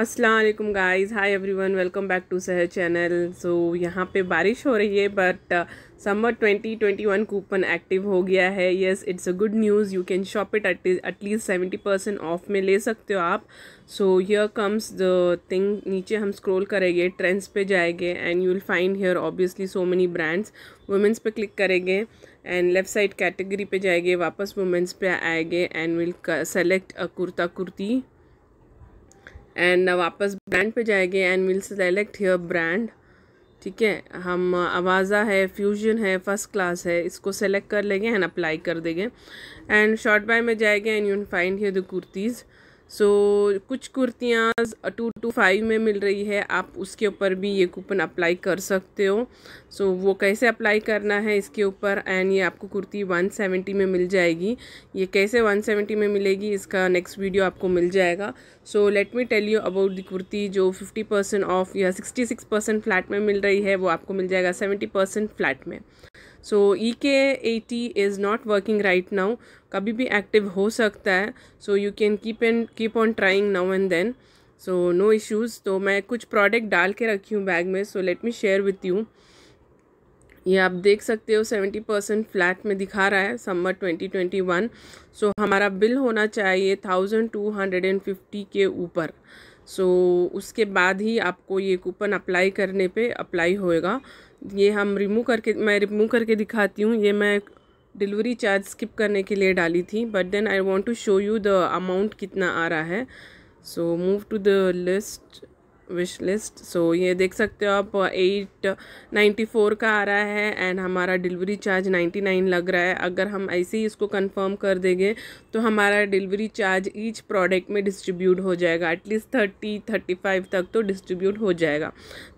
Aslam guys hi everyone welcome back to Sahar channel so यहाँ पे बारिश हो रही है बट समर 2021 कूपन एक्टिव हो गया है yes it's a good news you can shop it at least seventy percent off में ले सकते हो आप so here comes the thing नीचे हम स्क्रोल करेंगे ट्रेंड्स पे जाएंगे and you will find here obviously so many brands women's पे क्लिक करेंगे एंड लेफ़्ट साइड कैटेगरी पे जाएंगे वापस वुमेंस पे आएंगे and will select a kurta kurti and वापस ब्रांड पे जाएंगे and will select here brand ठीक है हम आवाज़ा है फ्यूजन है फर्स्ट क्लास है इसको सेलेक्ट कर लेंगे एंड अप्लाई कर देंगे एंड शॉर्ट बाय में जाएंगे and you find here the kurtis so so, कुछ कुर्तियाँ टू टू फाइव में मिल रही है आप उसके ऊपर भी ये कूपन अप्लाई कर सकते हो सो so, वो कैसे अप्लाई करना है इसके ऊपर एंड ये आपको कुर्ती वन सेवेंटी में मिल जाएगी ये कैसे वन सेवेंटी में मिलेगी इसका नेक्स्ट वीडियो आपको मिल जाएगा so let me tell you about the kurti जो फिफ्टी परसेंट ऑफ या सिक्सटी सिक्स परसेंट फ्लैट में मिल रही है वो आपको मिल जाएगा सेवेंटी परसेंट फ्लैट में so E K AT is not working right now कभी भी एक्टिव हो सकता है so you can keep and keep on trying now and then so no issues तो मैं कुछ प्रोडक्ट डाल के रखी हूँ बैग में so let me share with you ये आप देख सकते हो सेवेंटी परसेंट फ्लैट में दिखा रहा है summer twenty twenty one so हमारा बिल होना चाहिए thousand two hundred and fifty के ऊपर सो so, उसके बाद ही आपको ये कूपन अप्लाई करने पे अप्लाई होएगा ये हम रिमूव करके मैं रिमूव करके दिखाती हूँ ये मैं डिलीवरी चार्ज स्किप करने के लिए डाली थी but then I want to show you the amount कितना आ रहा है so move to the list wish list so ये देख सकते हो आप एट नाइन्टी फोर का आ रहा है एंड हमारा डिलीवरी चार्ज नाइन्टी नाइन लग रहा है अगर हम ऐसे ही इसको कंफर्म कर देंगे तो हमारा डिलीवरी चार्ज ईच प्रोडक्ट में डिस्ट्रीब्यूट हो जाएगा एटलीस्ट थर्टी थर्टी फाइव तक तो डिस्ट्रीब्यूट हो जाएगा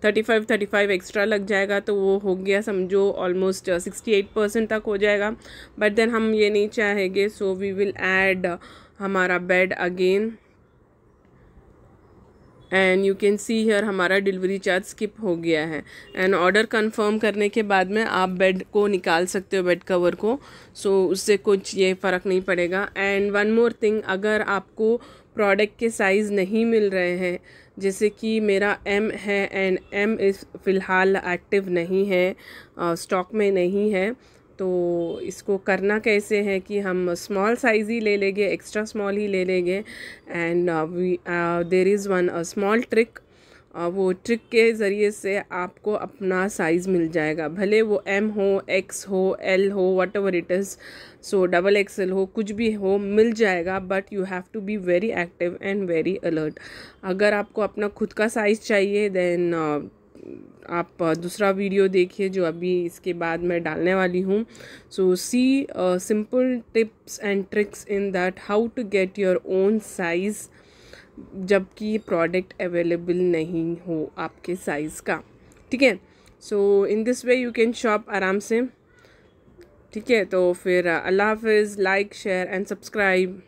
thirty five thirty five extra लग जाएगा तो वो हो गया समझो ऑलमोस्ट सिक्सटी एट परसेंट तक हो जाएगा बट देन हम ये नहीं चाहेंगे सो वी विल एड हमारा bag again and you can see here हमारा डिलीवरी चार्ज स्किप हो गया है एंड ऑर्डर कंफर्म करने के बाद में आप बेड को निकाल सकते हो बेड कवर को सो so, उससे कुछ ये फ़र्क नहीं पड़ेगा एंड वन मोर थिंग अगर आपको प्रोडक्ट के साइज़ नहीं मिल रहे हैं जैसे कि मेरा एम है एंड एम इस फ़िलहाल एक्टिव नहीं है स्टॉक में नहीं है तो इसको करना कैसे है कि हम स्मॉल साइज़ ही ले लेंगे एक्स्ट्रा स्मॉल ही ले लेंगे and there is one small trick वो ट्रिक के ज़रिए से आपको अपना साइज़ मिल जाएगा भले वो एम हो एक्स हो एल हो whatever it is so double XL हो कुछ भी हो मिल जाएगा but you have to be very active and very alert अगर आपको अपना खुद का साइज़ चाहिए देन आप दूसरा वीडियो देखिए जो अभी इसके बाद मैं डालने वाली हूँ so see simple tips and tricks in that how to get your own size जबकि प्रोडक्ट अवेलेबल नहीं हो आपके साइज़ का ठीक है so in this way you can shop आराम से ठीक है तो फिर अल्लाह हाफिज़ लाइक शेयर एंड सब्सक्राइब